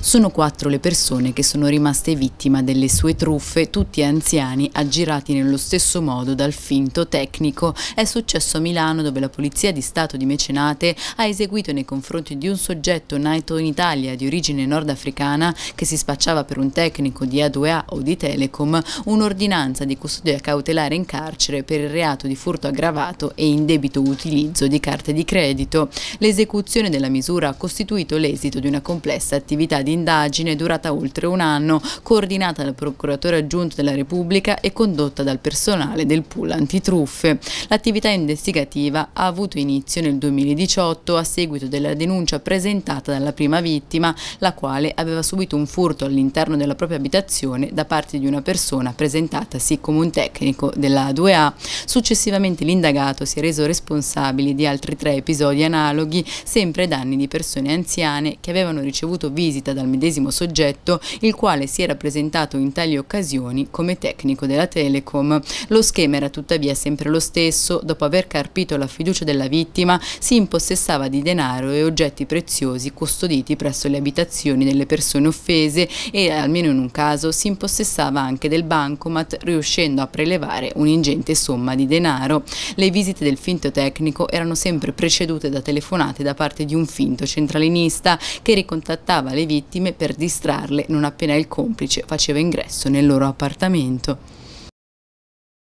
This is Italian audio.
Sono quattro le persone che sono rimaste vittime delle sue truffe, tutti anziani, aggirati nello stesso modo dal finto tecnico. È successo a Milano dove la Polizia di Stato di Mecenate ha eseguito nei confronti di un soggetto nato in Italia di origine nordafricana che si spacciava per un tecnico di A2A o di Telecom un'ordinanza di custodia cautelare in carcere per il reato di furto aggravato e indebito utilizzo di carte di credito. L'esecuzione della misura ha costituito l'esito di una complessa attività di l'indagine durata oltre un anno, coordinata dal procuratore aggiunto della Repubblica e condotta dal personale del pool antitruffe. L'attività investigativa ha avuto inizio nel 2018 a seguito della denuncia presentata dalla prima vittima, la quale aveva subito un furto all'interno della propria abitazione da parte di una persona presentatasi come un tecnico della 2 a Successivamente l'indagato si è reso responsabile di altri tre episodi analoghi, sempre danni di persone anziane che avevano ricevuto visita da dal medesimo soggetto, il quale si era presentato in tali occasioni come tecnico della Telecom. Lo schema era tuttavia sempre lo stesso, dopo aver carpito la fiducia della vittima si impossessava di denaro e oggetti preziosi custoditi presso le abitazioni delle persone offese e almeno in un caso si impossessava anche del bancomat riuscendo a prelevare un'ingente somma di denaro. Le visite del finto tecnico erano sempre precedute da telefonate da parte di un finto centralinista che ricontattava le vittime vittime per distrarle non appena il complice faceva ingresso nel loro appartamento.